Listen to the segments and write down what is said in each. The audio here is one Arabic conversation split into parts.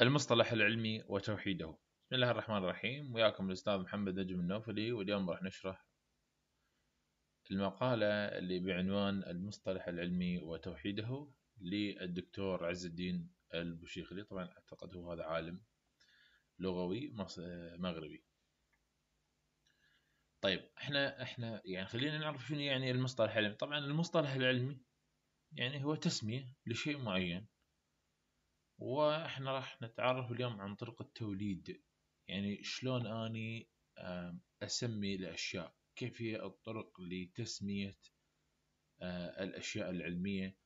المصطلح العلمي وتوحيده بسم الله الرحمن الرحيم وياكم الأستاذ محمد نجم النوفلي واليوم راح نشرح المقالة اللي بعنوان المصطلح العلمي وتوحيده للدكتور عز الدين البوشيخلي طبعا أعتقد هو هذا عالم لغوي مغربي طيب احنا احنا يعني خلينا نعرف شنو يعني المصطلح العلمي طبعا المصطلح العلمي يعني هو تسمية لشيء معين واحنا راح نتعرف اليوم عن طرق التوليد يعني شلون اني اسمي الاشياء كيف هي الطرق لتسمية آه، الاشياء العلمية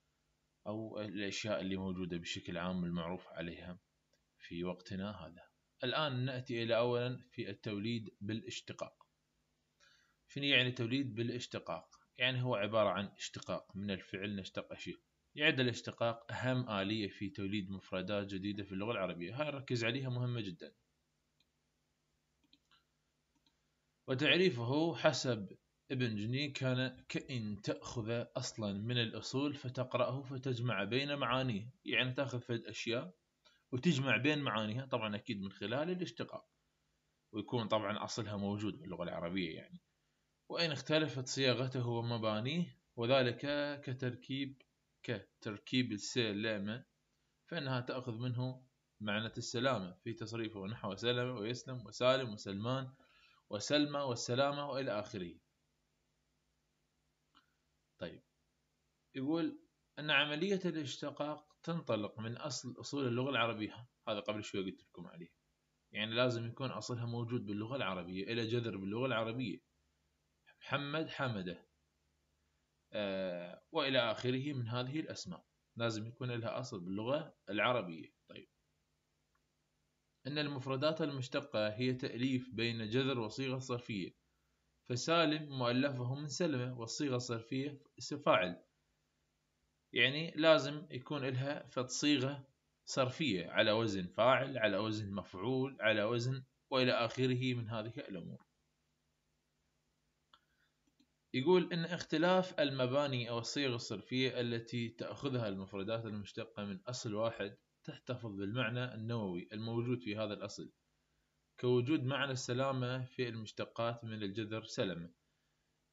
او الاشياء اللي موجودة بشكل عام المعروف عليها في وقتنا هذا الان ناتي الى اولا في التوليد بالاشتقاق شنو يعني توليد بالاشتقاق يعني هو عبارة عن اشتقاق من الفعل نشتق شيء يعد الاشتقاق أهم آلية في توليد مفردات جديدة في اللغة العربية هاي نركز عليها مهمة جدا وتعريفه حسب ابن جني كان كإن تأخذ أصلا من الأصول فتقرأه فتجمع بين معانيه يعني تأخذ فد أشياء وتجمع بين معانيها طبعا أكيد من خلال الاشتقاق ويكون طبعا أصلها موجود باللغة العربية يعني وإن اختلفت صياغته ومبانيه وذلك كتركيب كتركيب السلامة فإنها تأخذ منه معنى السلامة في تصريفه نحو سلم ويسلم وسالم وسلمان وسلمى والسلامة وإلى آخره طيب يقول أن عملية الاشتقاق تنطلق من أصل أصول اللغة العربية هذا قبل شوي قلت لكم عليه يعني لازم يكون أصلها موجود باللغة العربية إلى جذر باللغة العربية محمد حمده آه، والى اخره من هذه الاسماء لازم يكون لها اصل باللغه العربيه طيب ان المفردات المشتقه هي تاليف بين جذر وصيغه صرفيه فسالم مؤلفه من سلمه والصيغه الصرفيه فاعل يعني لازم يكون لها فد صيغه صرفيه على وزن فاعل على وزن مفعول على وزن والى اخره من هذه الامور يقول إن اختلاف المباني أو الصيغ الصرفية التي تأخذها المفردات المشتقة من أصل واحد تحتفظ بالمعنى النووي الموجود في هذا الأصل كوجود معنى السلامة في المشتقات من الجذر سلمة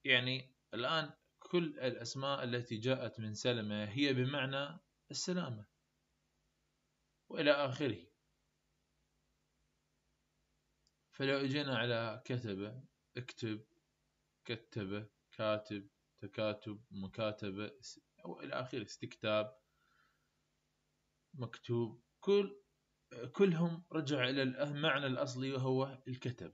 يعني الآن كل الأسماء التي جاءت من سلمة هي بمعنى السلامة وإلى آخره فلو اجينا على كتبه اكتب كتبه كاتب تكاتب مكاتبة أو إلى آخره استكتاب مكتوب كل كلهم رجع إلى المعنى الأصلي وهو الكتب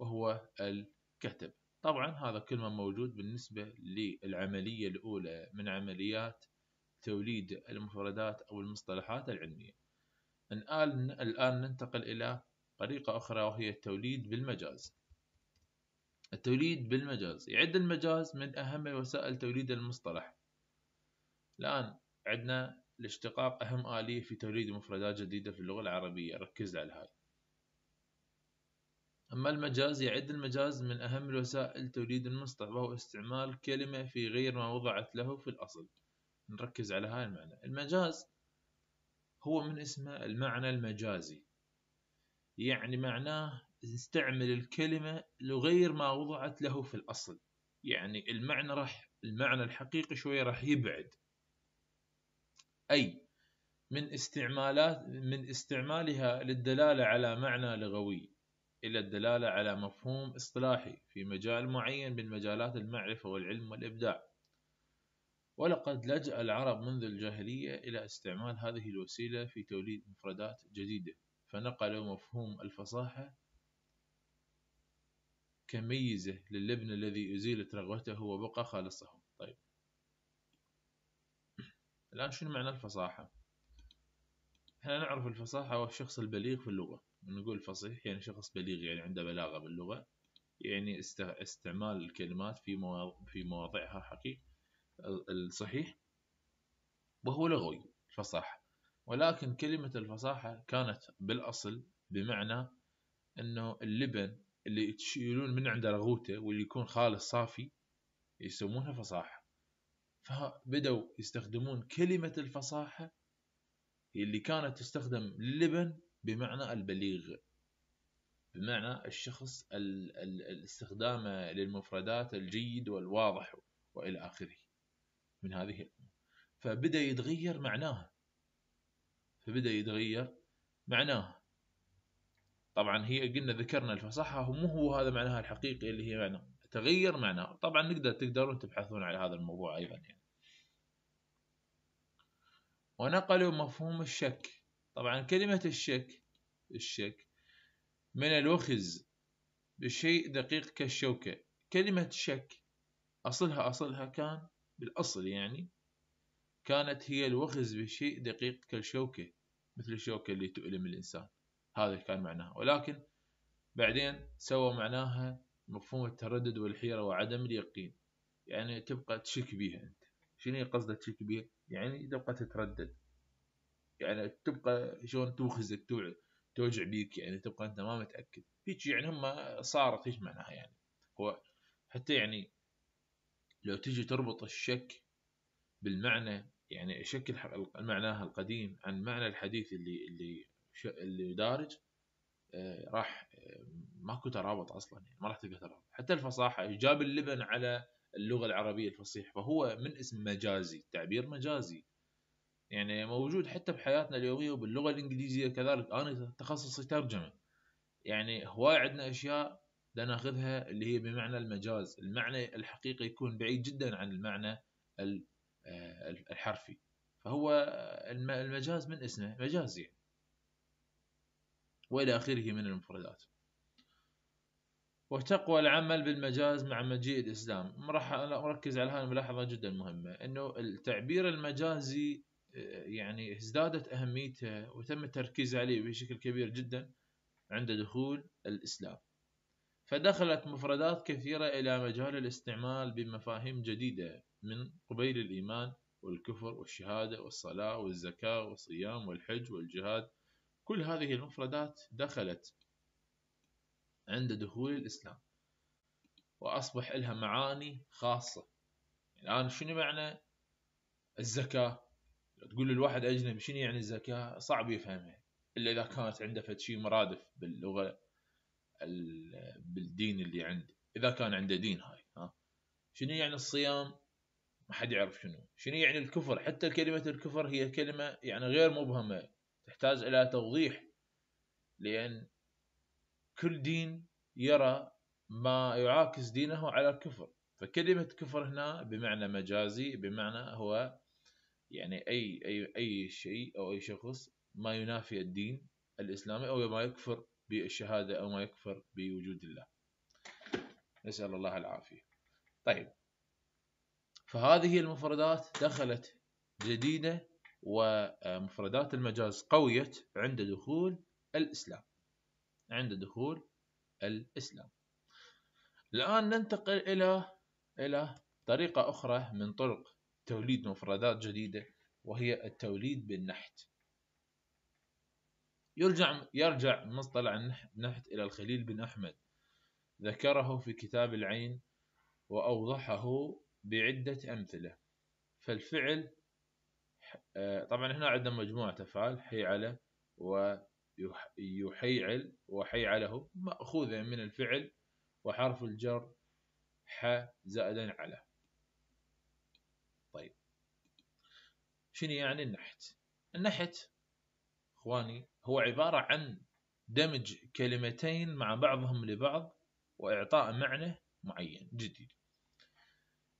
وهو الكتب طبعا هذا كل ما موجود بالنسبة للعملية الأولى من عمليات توليد المفردات أو المصطلحات العلمية الآن ننتقل إلى طريقة أخرى وهي التوليد بالمجاز التوليد بالمجاز يعد المجاز من أهم وسائل توليد المصطلح الآن عندنا الاشتقاق أهم آلية في توليد مفردات جديدة في اللغة العربية ركز على هاي أما المجاز يعد المجاز من أهم الوسائل توليد المصطلح وهو استعمال كلمة في غير ما وضعت له في الأصل نركز على هاي المعنى المجاز هو من اسمه المعنى المجازي يعني معناه نستعمل الكلمة لغير ما وضعت له في الأصل يعني المعنى راح المعنى الحقيقي شوية راح يبعد أي من استعمالات من استعمالها للدلالة على معنى لغوي إلى الدلالة على مفهوم اصطلاحي في مجال معين من مجالات المعرفة والعلم والإبداع ولقد لجأ العرب منذ الجاهلية إلى استعمال هذه الوسيلة في توليد مفردات جديدة فنقلوا مفهوم الفصاحة كميزة للبن الذي أزيلت رغوته وبقى خالصه طيب الآن شنو معنى الفصاحة احنا نعرف الفصاحة هو الشخص البليغ في اللغة نقول فصيح يعني شخص بليغ يعني عنده بلاغة باللغة يعني استعمال الكلمات في في مواضعها حقيقي الصحيح وهو لغوي الفصاحة ولكن كلمة الفصاحة كانت بالأصل بمعنى أنه اللبن اللي تشيلون من عنده رغوته واللي يكون خالص صافي يسمونها فصاحة فبدوا يستخدمون كلمة الفصاحة اللي كانت تستخدم للبن بمعنى البليغ بمعنى الشخص الاستخدام للمفردات الجيد والواضح والى اخره من هذه الامور فبدا يتغير معناها فبدا يتغير معناها طبعا هي قلنا ذكرنا الفصحى مو هو هذا معناها الحقيقي اللي هي معنى تغير معناه طبعا نقدر تقدرون تبحثون على هذا الموضوع ايضا يعني ونقلوا مفهوم الشك طبعا كلمة الشك الشك من الوخز بشيء دقيق كالشوكة كلمة شك أصلها أصلها كان بالأصل يعني كانت هي الوخز بشيء دقيق كالشوكة مثل الشوكة اللي تؤلم الإنسان هذا كان معناها ولكن بعدين سووا معناها مفهوم التردد والحيرة وعدم اليقين يعني تبقى تشك بيها أنت شنو قصدك تشك بيها يعني تبقى تتردد يعني تبقى شلون توخزك توجع بيك يعني تبقى أنت ما متأكد هيك يعني هم صارت هيك معناها يعني هو حتى يعني لو تجي تربط الشك بالمعنى يعني شكل معناها القديم عن معنى الحديث اللي اللي اللي دارج آه، راح آه، ماكو ترابط اصلا يعني ما راح تلقى ترابط حتى الفصاحه جاب اللبن على اللغه العربيه الفصيح فهو من اسم مجازي تعبير مجازي يعني موجود حتى بحياتنا اليوميه وباللغه الانجليزيه كذلك انا تخصصي ترجمه يعني هواي عندنا اشياء ناخذها اللي هي بمعنى المجاز المعنى الحقيقي يكون بعيد جدا عن المعنى آه، الحرفي فهو المجاز من اسمه مجازي يعني. وإلى آخره من المفردات وتقوى العمل بالمجاز مع مجيء الإسلام راح أركز على هذه الملاحظة جدا مهمة أنه التعبير المجازي يعني ازدادت أهميته وتم التركيز عليه بشكل كبير جدا عند دخول الإسلام فدخلت مفردات كثيرة إلى مجال الاستعمال بمفاهيم جديدة من قبيل الإيمان والكفر والشهادة والصلاة والزكاة والصيام والحج والجهاد كل هذه المفردات دخلت عند دخول الإسلام وأصبح لها معاني خاصة يعني الآن يعني شنو معنى الزكاة تقول للواحد أجنبي شنو يعني الزكاة صعب يفهمها إلا إذا كانت عنده شيء مرادف باللغة بالدين اللي عنده إذا كان عنده دين هاي ها شنو يعني الصيام ما حد يعرف شنو شنو يعني الكفر حتى كلمة الكفر هي كلمة يعني غير مبهمة تحتاج إلى توضيح لأن كل دين يرى ما يعاكس دينه على الكفر فكلمة كفر هنا بمعنى مجازي بمعنى هو يعني أي أي أي شيء أو أي شخص ما ينافي الدين الإسلامي أو ما يكفر بالشهادة أو ما يكفر بوجود الله نسأل الله العافية طيب فهذه المفردات دخلت جديدة ومفردات المجاز قويت عند دخول الإسلام عند دخول الإسلام الآن ننتقل إلى إلى طريقة أخرى من طرق توليد مفردات جديدة وهي التوليد بالنحت يرجع يرجع مصطلح النحت إلى الخليل بن أحمد ذكره في كتاب العين وأوضحه بعدة أمثلة فالفعل آه، طبعا هنا عندنا مجموعة أفعال حيعلة ويحيعل وحيعله مأخوذة من الفعل وحرف الجر ح زائدا على طيب شنو يعني النحت النحت اخواني هو عبارة عن دمج كلمتين مع بعضهم لبعض وإعطاء معنى معين جديد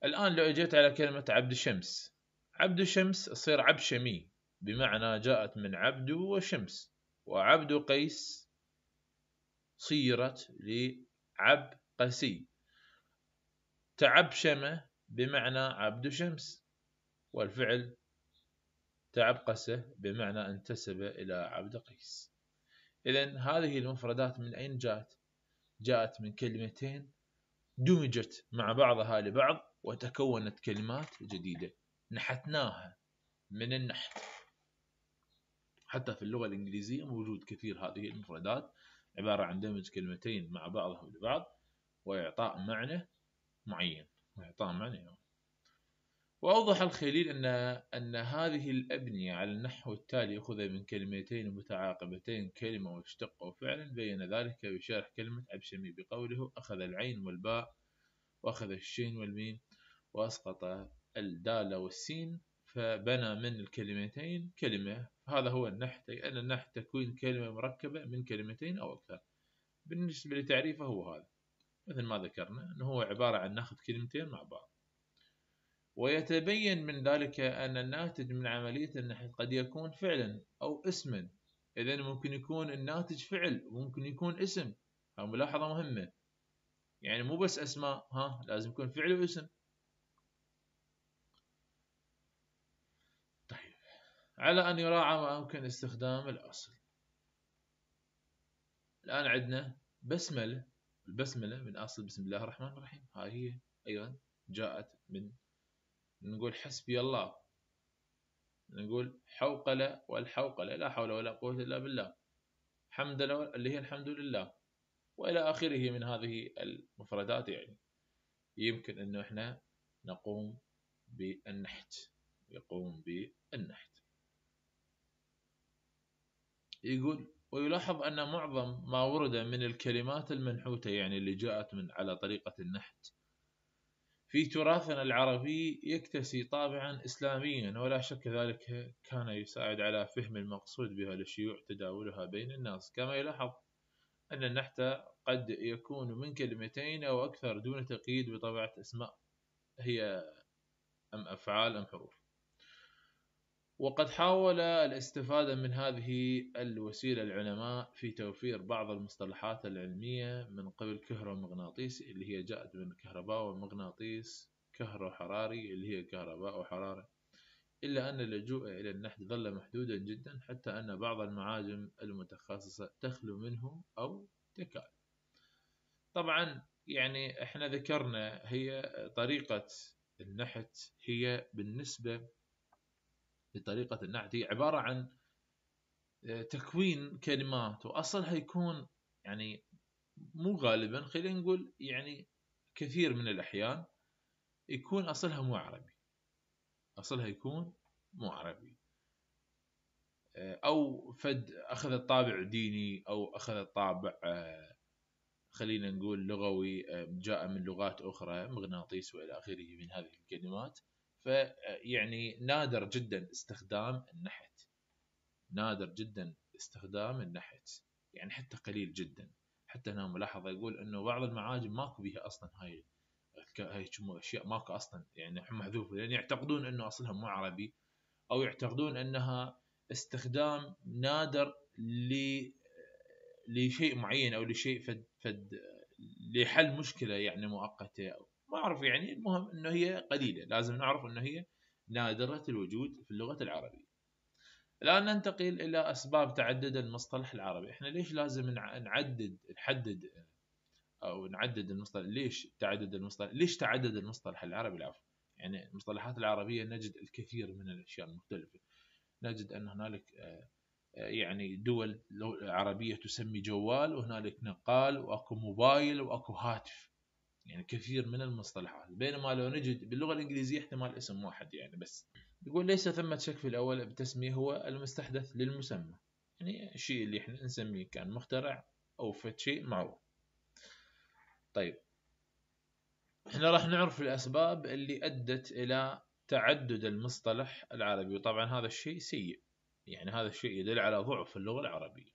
الآن لو أجيت على كلمة عبد الشمس عبد شمس صير عبد شمي بمعنى جاءت من عبد وشمس وعبد قيس صيرت لعب قسي تعبشمة بمعنى عبد شمس والفعل تعبقسه بمعنى انتسب إلى عبد قيس إذا هذه المفردات من أين جاءت؟ جاءت من كلمتين دمجت مع بعضها لبعض وتكونت كلمات جديدة نحتناها من النحت حتى في اللغة الإنجليزية موجود كثير هذه المفردات عبارة عن دمج كلمتين مع بعضها لبعض وإعطاء معنى معين وإعطاء معنى وأوضح الخليل أن أن هذه الأبنية على النحو التالي أخذ من كلمتين متعاقبتين كلمة واشتق وفعلا بين ذلك بشرح كلمة عبشمي بقوله أخذ العين والباء وأخذ الشين والميم وأسقط الدالة والسين فبنى من الكلمتين كلمة هذا هو النحت أي أن النحت تكوين كلمة مركبة من كلمتين أو أكثر بالنسبة لتعريفه هو هذا مثل ما ذكرنا أنه هو عبارة عن ناخذ كلمتين مع بعض ويتبين من ذلك أن الناتج من عملية النحت قد يكون فعلا أو اسما إذا ممكن يكون الناتج فعل وممكن يكون اسم ها ملاحظة مهمة يعني مو بس أسماء ها لازم يكون فعل واسم على أن يراعى ما أمكن استخدام الأصل الآن عندنا بسملة البسملة من أصل بسم الله الرحمن الرحيم هاي هي أيضا جاءت من نقول حسبي الله نقول حوقلة والحوقلة لا حول ولا قوة إلا بالله حمد اللي هي الحمد لله وإلى آخره من هذه المفردات يعني يمكن أنه إحنا نقوم بالنحت يقوم بالنحت يقول ويلاحظ أن معظم ما ورد من الكلمات المنحوتة يعني اللي جاءت من على طريقة النحت في تراثنا العربي يكتسي طابعا إسلاميا ولا شك ذلك كان يساعد على فهم المقصود بها لشيوع تداولها بين الناس كما يلاحظ أن النحت قد يكون من كلمتين أو أكثر دون تقييد بطبيعة أسماء هي أم أفعال أم حروف وقد حاول الاستفادة من هذه الوسيلة العلماء في توفير بعض المصطلحات العلمية من قبل كهرومغناطيس اللي هي جاءت من كهرباء ومغناطيس كهرو حراري اللي هي كهرباء وحرارة إلا أن اللجوء إلى النحت ظل محدودا جدا حتى أن بعض المعاجم المتخصصة تخلو منه أو تكاد طبعا يعني احنا ذكرنا هي طريقة النحت هي بالنسبة لطريقة النحت هي عبارة عن آه، تكوين كلمات وأصلها يكون يعني مو غالبا خلينا نقول يعني كثير من الأحيان يكون أصلها مو عربي أصلها يكون مو عربي آه، أو فد أخذ طابع ديني أو أخذ طابع آه، خلينا نقول لغوي جاء من لغات أخرى مغناطيس وإلى آخره من هذه الكلمات فيعني نادر جدا استخدام النحت نادر جدا استخدام النحت يعني حتى قليل جدا حتى هنا ملاحظه يقول انه بعض المعاجم ماكو بيها اصلا هاي هاي اشياء ماكو اصلا يعني محذوفه لان يعني يعتقدون انه اصلها مو عربي او يعتقدون انها استخدام نادر ل لشيء معين او لشيء فد فد لحل مشكله يعني مؤقته او ما اعرف يعني المهم انه هي قليله لازم نعرف انه هي نادره الوجود في اللغه العربيه الان ننتقل الى اسباب تعدد المصطلح العربي احنا ليش لازم نعدد نحدد او نعدد المصطلح ليش تعدد المصطلح ليش تعدد المصطلح العربي العفو يعني المصطلحات العربيه نجد الكثير من الاشياء المختلفه نجد ان هنالك آه، يعني دول عربيه تسمي جوال وهنالك نقال واكو موبايل واكو هاتف يعني كثير من المصطلحات بينما لو نجد باللغة الإنجليزية احتمال اسم واحد يعني بس يقول ليس ثمة شك في الأول بتسمية هو المستحدث للمسمى يعني الشيء اللي احنا نسميه كان مخترع أو فد شيء معروف طيب احنا راح نعرف الأسباب اللي أدت إلى تعدد المصطلح العربي وطبعا هذا الشيء سيء يعني هذا الشيء يدل على ضعف اللغة العربية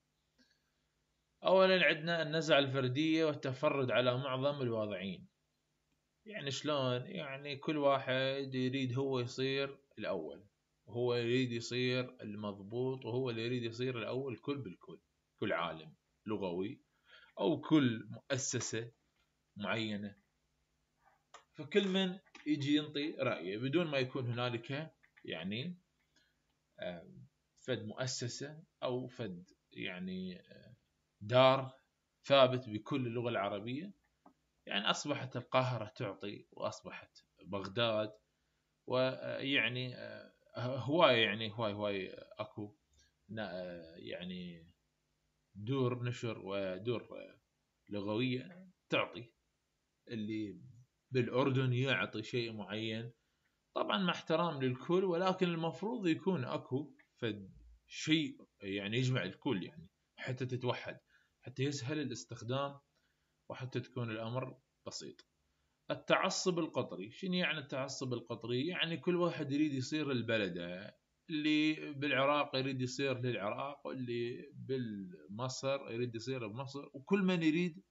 أولا عندنا النزعة الفردية والتفرد على معظم الواضعين يعني شلون يعني كل واحد يريد هو يصير الأول وهو يريد يصير المضبوط وهو اللي يريد يصير الأول كل بالكل كل عالم لغوي أو كل مؤسسة معينة فكل من يجي ينطي رأيه بدون ما يكون هنالك يعني آه، فد مؤسسة أو فد يعني آه، دار ثابت بكل اللغة العربية يعني أصبحت القاهرة تعطي وأصبحت بغداد ويعني آه، هواي يعني هواي هواي أكو آه، يعني دور نشر ودور آه، لغوية تعطي اللي بالأردن يعطي شيء معين طبعا مع احترام للكل ولكن المفروض يكون أكو فد شيء يعني يجمع الكل يعني حتى تتوحد حتى يسهل الاستخدام وحتى تكون الأمر بسيط التعصب القطري شنو يعني التعصب القطري يعني كل واحد يريد يصير البلدة اللي بالعراق يريد يصير للعراق واللي بالمصر يريد يصير بمصر وكل من يريد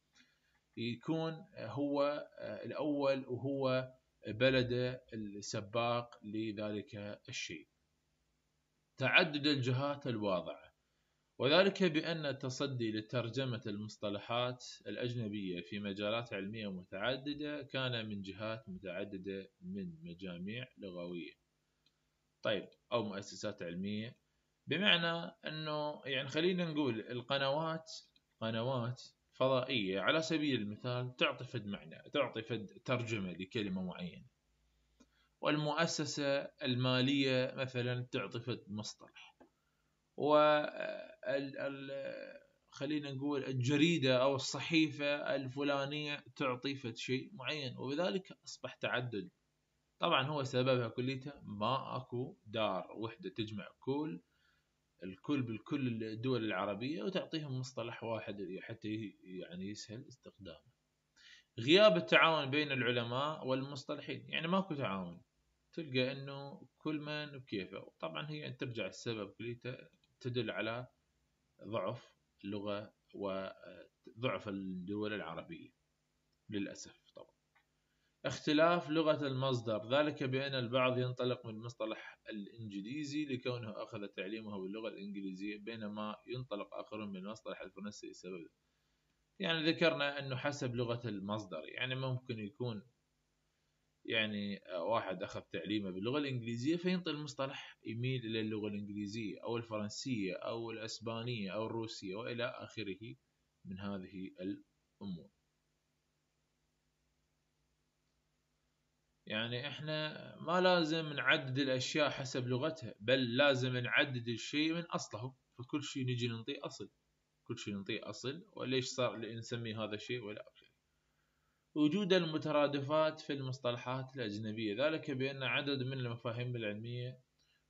يكون هو الأول وهو بلده السباق لذلك الشيء تعدد الجهات الواضعة وذلك بأن التصدي لترجمة المصطلحات الأجنبية في مجالات علمية متعددة كان من جهات متعددة من مجاميع لغوية طيب أو مؤسسات علمية بمعنى أنه يعني خلينا نقول القنوات قنوات فضائية على سبيل المثال تعطي فد معنى تعطي فد ترجمة لكلمة معينة والمؤسسة المالية مثلا تعطي فد مصطلح و ال ال خلينا نقول الجريدة أو الصحيفة الفلانية تعطي فد شيء معين وبذلك أصبح تعدد طبعا هو سببها كليته ما أكو دار وحدة تجمع كل الكل بالكل الدول العربية وتعطيهم مصطلح واحد حتى يعني يسهل استخدامه غياب التعاون بين العلماء والمصطلحين يعني ماكو تعاون تلقى انه كل من بكيفه طبعا هي ترجع السبب كليته تدل على ضعف اللغة وضعف آه، الدول العربية للأسف طبعا اختلاف لغة المصدر ذلك بأن البعض ينطلق من المصطلح الإنجليزي لكونه أخذ تعليمه باللغة الإنجليزية بينما ينطلق آخرون من المصطلح الفرنسي لسبب يعني ذكرنا أنه حسب لغة المصدر يعني ممكن يكون يعني آه، واحد أخذ تعليمه باللغة الإنجليزية فينطي المصطلح يميل إلى اللغة الإنجليزية أو الفرنسية أو الأسبانية أو الروسية وإلى آخره من هذه الأمور يعني احنا ما لازم نعدد الاشياء حسب لغتها بل لازم نعدد الشيء من اصله فكل شيء نجي ننطيه اصل كل شيء ننطيه اصل وليش صار نسمي هذا الشيء ولا وجود المترادفات في المصطلحات الأجنبية ذلك بأن عدد من المفاهيم العلمية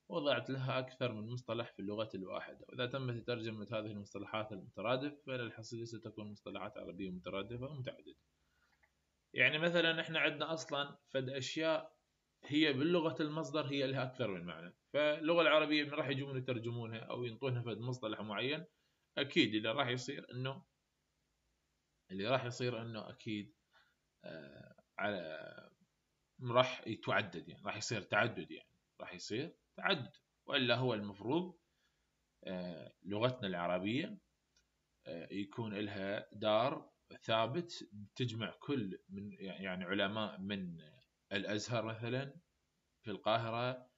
وضعت لها أكثر من مصطلح في اللغة الواحدة وإذا تمت ترجمة هذه المصطلحات المترادف فإن الحصيلة ستكون مصطلحات عربية مترادفة ومتعددة يعني مثلا احنا عندنا أصلا فد أشياء هي باللغة المصدر هي لها أكثر من معنى فاللغة العربية من راح يجون يترجمونها أو ينطونها فد مصطلح معين أكيد اللي راح يصير أنه اللي راح يصير أنه أكيد آه، على راح يتعدد يعني راح يصير تعدد يعني راح يصير تعدد والا هو المفروض آه، لغتنا العربيه آه، يكون لها دار ثابت تجمع كل من يعني،, يعني علماء من الازهر مثلا في القاهره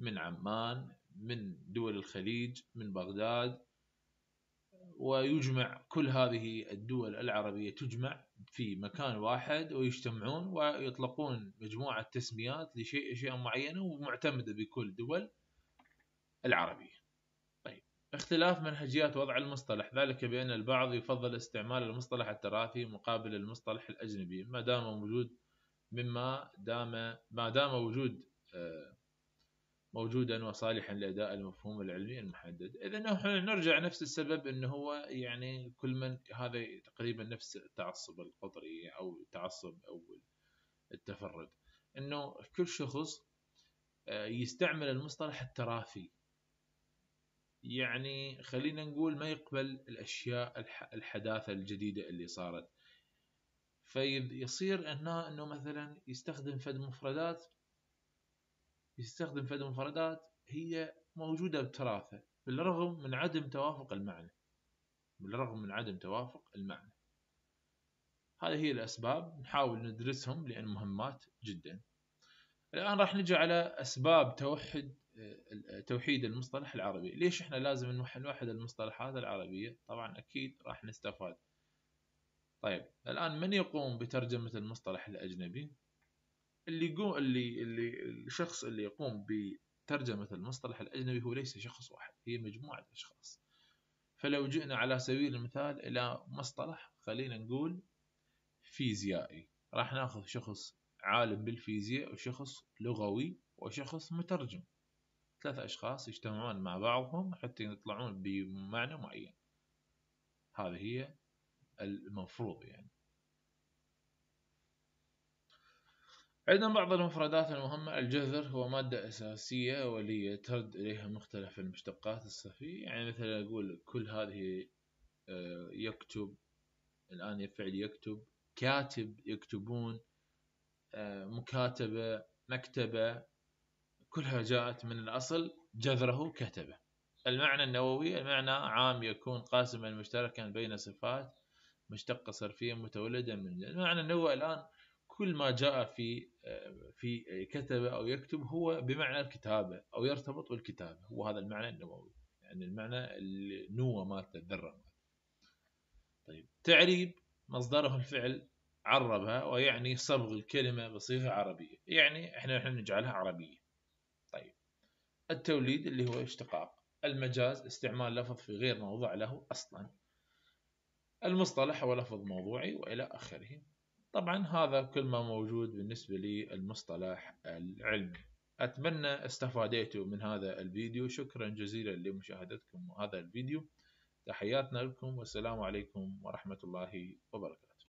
من عمان من دول الخليج من بغداد ويجمع كل هذه الدول العربيه تجمع في مكان واحد ويجتمعون ويطلقون مجموعة تسميات لشيء أشياء معينة ومعتمدة بكل دول العربية طيب اختلاف منهجيات وضع المصطلح ذلك بأن البعض يفضل استعمال المصطلح التراثي مقابل المصطلح الأجنبي ما دام موجود مما دام ما دام وجود آه، موجودا وصالحا لاداء المفهوم العلمي المحدد اذا نحن نرجع نفس السبب انه هو يعني كل من هذا تقريبا نفس التعصب القطري او التعصب او التفرد انه كل شخص آه، يستعمل المصطلح التراثي يعني خلينا نقول ما يقبل الاشياء الحداثه الجديده اللي صارت فيصير هنا انه مثلا يستخدم فد مفردات يستخدم فد مفردات هي موجودة بتراثه بالرغم من عدم توافق المعنى بالرغم من عدم توافق المعنى هذه هي الأسباب نحاول ندرسهم لأن مهمات جدا الآن راح نجي على أسباب توحد آه، توحيد المصطلح العربي ليش احنا لازم نوحد المصطلحات العربية طبعا أكيد راح نستفاد طيب الآن من يقوم بترجمة المصطلح الأجنبي اللي يقوم اللي اللي الشخص اللي يقوم بترجمة المصطلح الأجنبي هو ليس شخص واحد هي مجموعة أشخاص فلو جئنا على سبيل المثال إلى مصطلح خلينا نقول فيزيائي راح ناخذ شخص عالم بالفيزياء وشخص لغوي وشخص مترجم ثلاثة أشخاص يجتمعون مع بعضهم حتى يطلعون بمعنى معين هذه هي المفروض يعني عندنا بعض المفردات المهمة الجذر هو مادة أساسية ولي ترد إليها مختلف المشتقات الصفية يعني مثلا أقول كل هذه آه، يكتب الآن يفعل يكتب كاتب يكتبون آه، مكاتبة مكتبة كلها جاءت من الأصل جذره كتبه المعنى النووي المعنى عام يكون قاسما مشتركا بين صفات مشتقة صرفية متولدة من المعنى النووي الآن كل ما جاء في آه، في كتبه او يكتب هو بمعنى الكتابه او يرتبط بالكتابه هو هذا المعنى النووي يعني المعنى النوى مالته الذره مالته طيب تعريب مصدره الفعل عربها ويعني صبغ الكلمه بصيغه عربيه يعني احنا احنا نجعلها عربيه طيب التوليد اللي هو اشتقاق المجاز استعمال لفظ في غير موضع له اصلا المصطلح هو لفظ موضوعي والى اخره طبعا هذا كل ما موجود بالنسبة للمصطلح العلمي أتمنى استفاديتوا من هذا الفيديو شكرا جزيلا لمشاهدتكم هذا الفيديو تحياتنا لكم والسلام عليكم ورحمة الله وبركاته